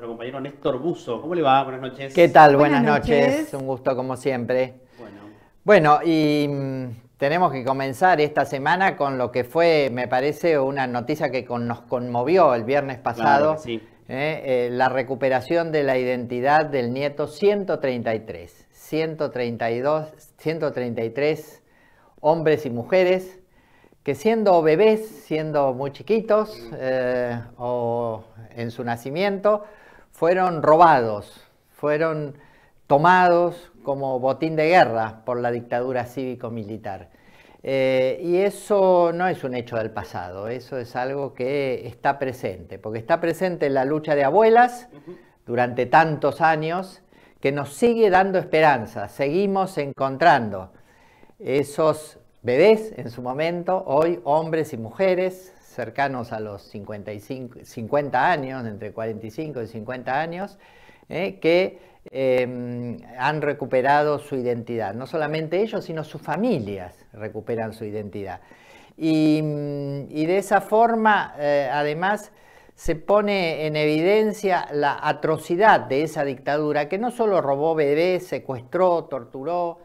nuestro compañero Néstor Buzo. ¿Cómo le va? Buenas noches. ¿Qué tal? Buenas, noches. Un gusto como siempre. Bueno. Bueno, y mm, tenemos que comenzar esta semana con lo que fue, me parece, una noticia que nos conmovió el viernes pasado. ¿eh? Eh, la recuperación de la identidad del nieto 133. 132, 133 hombres y mujeres que siendo bebés, siendo muy chiquitos eh, o en su nacimiento, fueron robados, fueron tomados como botín de guerra por la dictadura cívico-militar. Eh, y eso no es un hecho del pasado, eso es algo que está presente, porque está presente en la lucha de abuelas durante tantos años que nos sigue dando esperanza, seguimos encontrando esos bebés en su momento, hoy hombres y mujeres, cercanos a los 50 años, entre 45 y 50 años, eh, que em, han recuperado su identidad. No solamente ellos, sino sus familias recuperan su identidad. Y, mm, de esa forma, eh, además, se pone en evidencia la atrocidad de esa dictadura que no solo robó bebés, secuestró, torturó,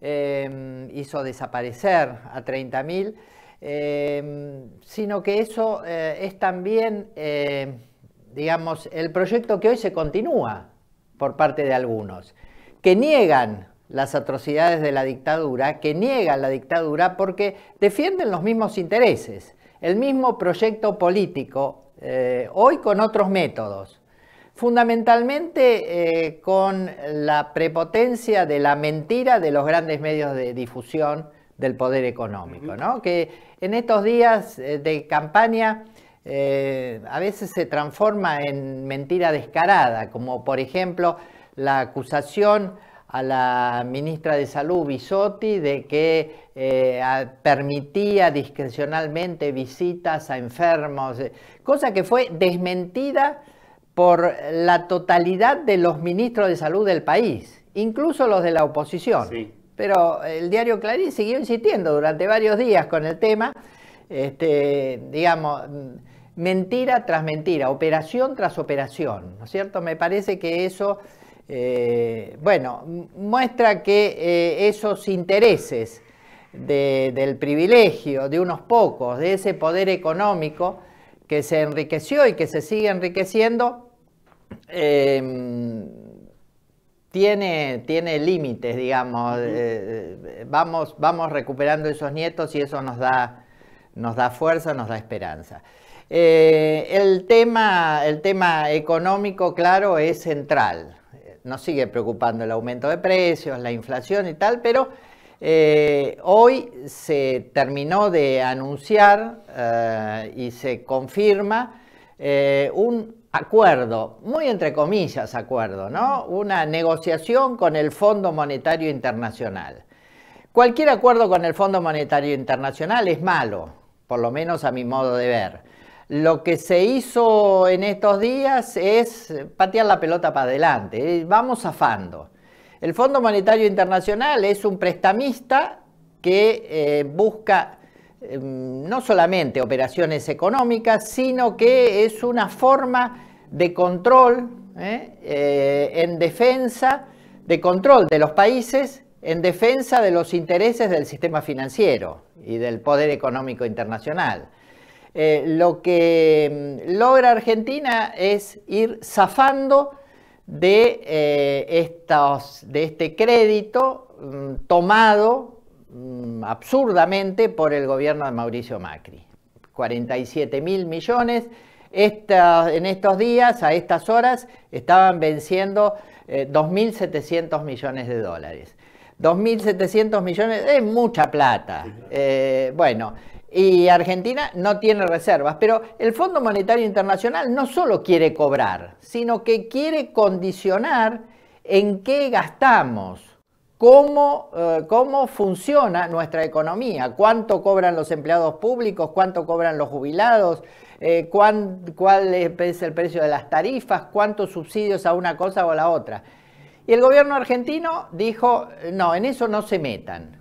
em, hizo desaparecer a 30.000, Em, sino que eso eh, es también, eh, digamos, el proyecto que hoy se continúa por parte de algunos, que niegan las atrocidades de la dictadura, que niegan la dictadura porque defienden los mismos intereses, el mismo proyecto político, eh, hoy con otros métodos, fundamentalmente con la prepotencia de la mentira de los grandes medios de difusión, del poder económico, ¿no? que en estos días eh, de campaña eh, a veces se transforma en mentira descarada, como por ejemplo la acusación a la ministra de Salud, Bisotti, de que eh, permitía discrecionalmente visitas a enfermos, cosa que fue desmentida por la totalidad de los ministros de salud del país, incluso los de la oposición. Pero el diario Clarín siguió insistiendo durante varios días con el tema, este, digamos, mentira tras mentira, operación tras operación, ¿no es cierto? Me parece que eso, eh, bueno, muestra que eh, esos intereses del privilegio de unos pocos, de ese poder económico que se enriqueció y que se sigue enriqueciendo, eh, tiene, tiene límites, digamos. Eh, eh, vamos, vamos recuperando esos nietos y eso nos da, nos da fuerza, nos da esperanza. Eh, el, tema, el tema económico, claro, es central. Nos sigue preocupando el aumento de precios, la inflación y tal, pero hoy se terminó de anunciar y se confirma un acuerdo, muy entre comillas acuerdo, ¿no? Una negociación con el Fondo Monetario Internacional. Cualquier acuerdo con el Fondo Monetario Internacional es malo, por lo menos a mi modo de ver. Lo que se hizo en estos días es patear la pelota para adelante, vamos zafando. El Fondo Monetario Internacional es un prestamista que eh, busca Em, no solamente operaciones económicas, sino que es una forma de control ¿eh? Eh, en defensa, de control de los países en defensa de los intereses del sistema financiero y del poder económico internacional. Eh, lo que em, logra Argentina es ir zafando de, estos, de este crédito mm, tomado Mm, absurdamente por el gobierno de Mauricio Macri. 47 mil millones. en estos días, a estas horas, estaban venciendo 2.700 eh, millones de dólares. 2.700 millones es mucha plata. Eh, bueno, y Argentina no tiene reservas, pero el Fondo Monetario Internacional no solo quiere cobrar, sino que quiere condicionar en qué gastamos cómo, eh, cómo funciona nuestra economía, cuánto cobran los empleados públicos, cuánto cobran los jubilados, eh, cuál es el precio de las tarifas, cuántos subsidios a una cosa o a la otra. Y el gobierno argentino dijo, no, en eso no se metan.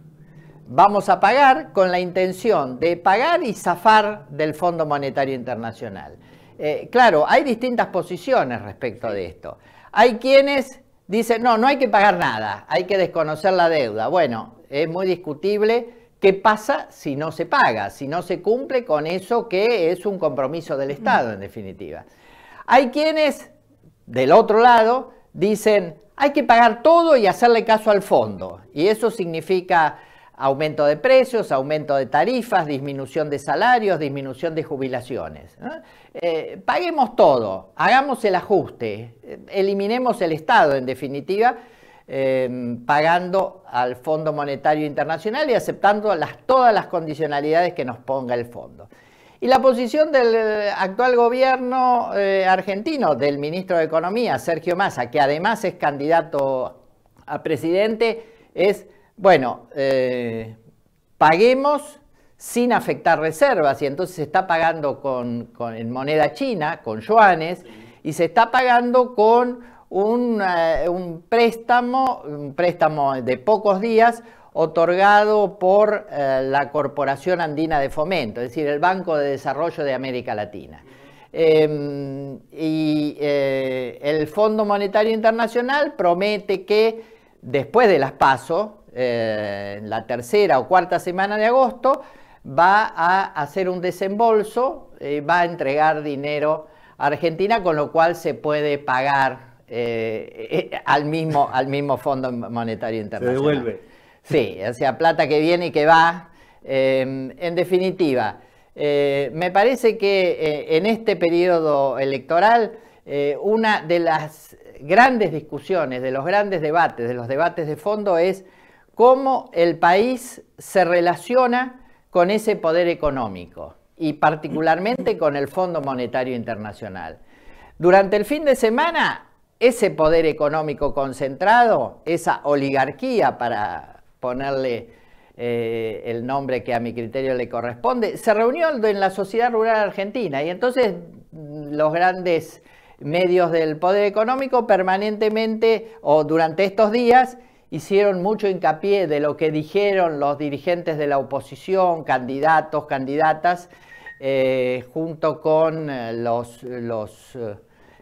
Vamos a pagar con la intención de pagar y zafar del Fondo Monetario Internacional. Eh, claro, hay distintas posiciones respecto de esto. Hay quienes Dice, no, no hay que pagar nada, hay que desconocer la deuda. Bueno, es muy discutible qué pasa si no se paga, si no se cumple con eso que es un compromiso del Estado, en definitiva. Hay quienes, del otro lado, dicen, hay que pagar todo y hacerle caso al fondo. Y eso significa aumento de precios, aumento de tarifas, disminución de salarios, disminución de jubilaciones. Eh, paguemos todo, hagamos el ajuste, eliminemos el Estado en definitiva, em, pagando al Fondo Monetario Internacional y aceptando las, todas las condicionalidades que nos ponga el fondo. Y la posición del actual gobierno eh, argentino, del ministro de Economía, Sergio Massa, que además es candidato a presidente, es bueno, eh, paguemos sin afectar reservas y entonces se está pagando con, en moneda china, con yuanes, y se está pagando con un, eh, préstamo, un préstamo de pocos días otorgado por eh, la Corporación Andina de Fomento, es decir, el Banco de Desarrollo de América Latina. Em, y el Fondo Monetario Internacional promete que después de las pasos eh, en la tercera o cuarta semana de agosto, va a hacer un desembolso, y va a entregar dinero a Argentina, con lo cual se puede pagar eh, eh, al, mismo, al mismo Fondo Monetario Internacional. Se devuelve. Sí, o sea, plata que viene y que va. Em, en definitiva, me parece que en este periodo electoral una de las grandes discusiones, de los grandes debates, de los debates de fondo es cómo el país se relaciona con ese poder económico y particularmente con el Fondo Monetario Internacional. Durante el fin de semana, ese poder económico concentrado, esa oligarquía, para ponerle eh, el nombre que a mi criterio le corresponde, se reunió en la sociedad rural argentina y entonces los grandes medios del poder económico permanentemente o durante estos días hicieron mucho hincapié de lo que dijeron los dirigentes de la oposición, candidatos, candidatas, eh, junto con eh, los, los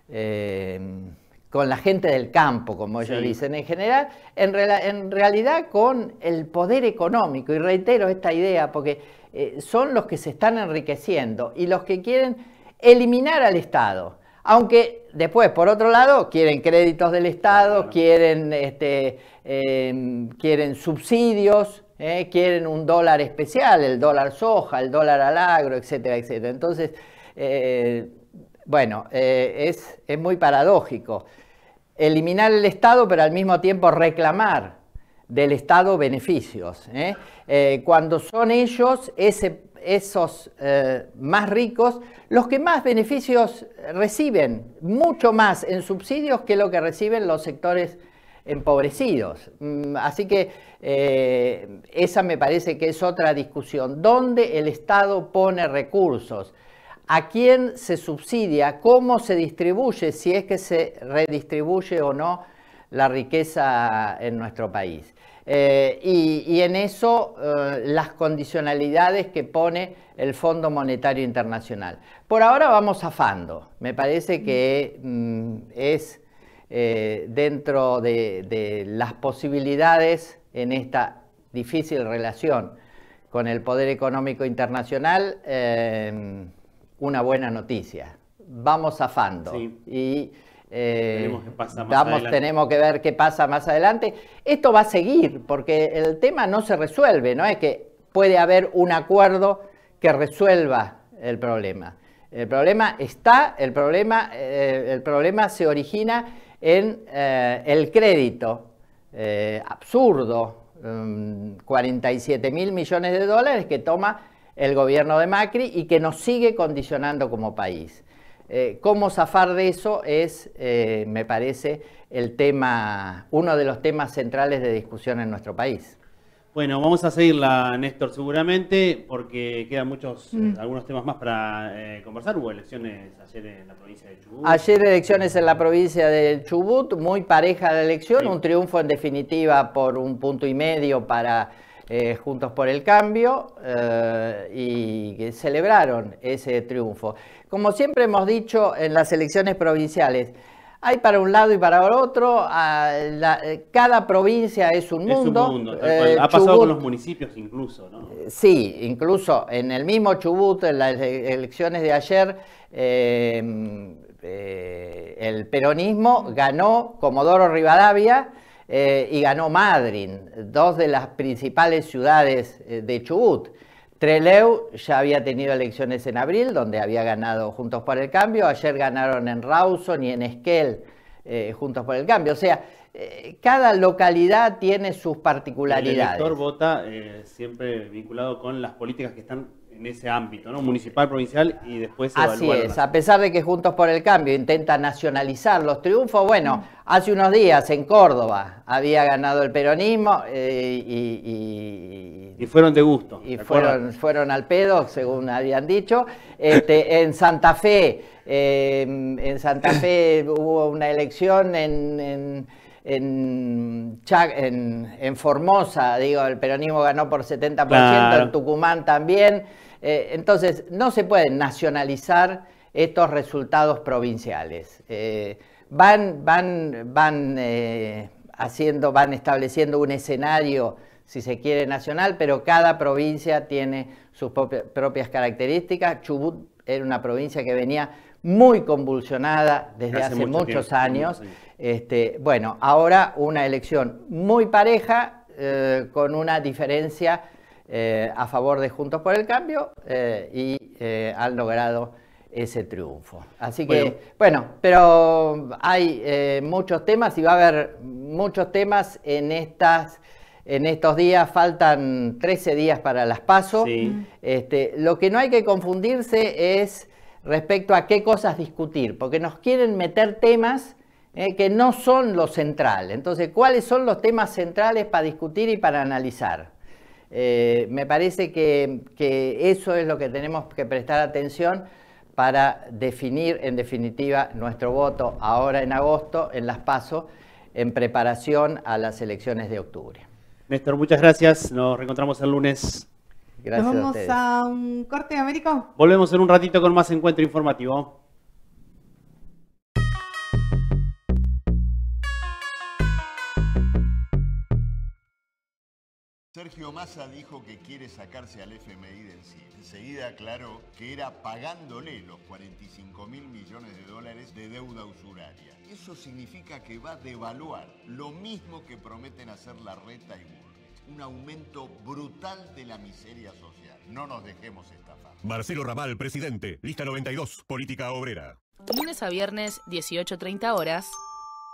eh, em, con la gente del campo, como ellos dicen en general, en, en, realidad con el poder económico. Y reitero esta idea porque son los que se están enriqueciendo y los que quieren eliminar al Estado. Aunque Después, por otro lado, quieren créditos del Estado, quieren, este, em, quieren subsidios, eh, quieren un dólar especial, el dólar soja, el dólar al agro, etcétera, etcétera. Entonces, eh, bueno, eh, es, es muy paradójico. Eliminar el Estado, pero al mismo tiempo reclamar del Estado beneficios. cuando son ellos ese esos eh, más ricos los que más beneficios reciben, mucho más en subsidios que lo que reciben los sectores empobrecidos. Mm, así que eh, esa me parece que es otra discusión. ¿Dónde el Estado pone recursos? ¿A quién se subsidia? ¿Cómo se distribuye? Si es que se redistribuye o no la riqueza en nuestro país. Eh, y, en eso eh, las condicionalidades que pone el Fondo Monetario Internacional. Por ahora vamos afando, Me parece que mm, es eh, dentro de, las posibilidades en esta difícil relación con el poder económico internacional una buena noticia. Vamos afando. Sí. Eh, tenemos que ver qué pasa más adelante. Esto va a seguir, porque el tema no se resuelve, no es que puede haber un acuerdo que resuelva el problema. El problema está, el problema, eh, el problema se origina en eh, el crédito absurdo, 47 mm, mil millones de dólares que toma el gobierno de Macri y que nos sigue condicionando como país. Eh, cómo zafar de eso es, eh, me parece, el tema, uno de los temas centrales de discusión en nuestro país. Bueno, vamos a seguirla, Néstor, seguramente, porque quedan muchos, eh, mm. algunos temas más para conversar. Hubo elecciones ayer en la provincia de Chubut. Ayer elecciones en la provincia de Chubut, muy pareja la elección, un triunfo en definitiva por un punto y medio para eh, Juntos por el Cambio eh, y celebraron ese triunfo. Como siempre hemos dicho en las elecciones provinciales, hay para un lado y para otro, eh, cada provincia es un es mundo. Un mundo ha pasado con los municipios incluso, ¿no? Sí, incluso en el mismo Chubut, en las e-, elecciones de ayer, el peronismo ganó Comodoro Rivadavia eh, y ganó madrid dos de las principales ciudades eh, de Chubut. Trelew ya había tenido elecciones en abril, donde había ganado Juntos por el Cambio, ayer ganaron en Rawson y en Esquel eh, Juntos por el Cambio. O sea, cada localidad tiene sus particularidades. El elector vota siempre vinculado con las políticas que están en ese ámbito, ¿no? Municipal, provincial y después Así es, a pesar de que Juntos por el Cambio intenta nacionalizar los triunfos, bueno, hace unos días en Córdoba había ganado el peronismo eh, y, y, fueron de gusto. Y fueron, fueron al pedo, según habían dicho. Este, en Santa Fe, em, en Santa Fe hubo una elección en, en en, Formosa, digo, el peronismo ganó por 70%, en Tucumán también. Eh, entonces, no se pueden nacionalizar estos resultados provinciales. Eh, van, eh, haciendo, van estableciendo un escenario si se quiere, nacional, pero cada provincia tiene sus propias características. Chubut era una provincia que venía muy convulsionada desde hace, muchos años. Este, bueno, ahora una elección muy pareja, con una diferencia eh, a favor de Juntos por el Cambio eh, y eh, han logrado ese triunfo. Así que, bueno, pero hay muchos temas y va a haber muchos temas en estas... En estos días faltan 13 días para las PASO. Este, lo que no hay que confundirse es respecto a qué cosas discutir, porque nos quieren meter temas que no son lo central. Entonces, ¿cuáles son los temas centrales para discutir y para analizar? Eh, me parece que, eso es lo que tenemos que prestar atención para definir, en definitiva, nuestro voto ahora en agosto, en las PASO, en preparación a las elecciones de octubre. Néstor, muchas gracias. Nos reencontramos el lunes. Gracias. vamos a, a un corte, Américo. Volvemos en un ratito con más encuentro informativo. Sergio Massa dijo que quiere sacarse al FMI del encima. Enseguida aclaró que era pagándole los 45 mil millones de dólares de deuda usuraria. Eso significa que va a devaluar, lo mismo que prometen hacer la reta y un aumento brutal de la miseria social. No nos dejemos estafar. Marcelo Ramal, presidente, lista 92, Política Obrera. Lunes a viernes, 18.30 horas.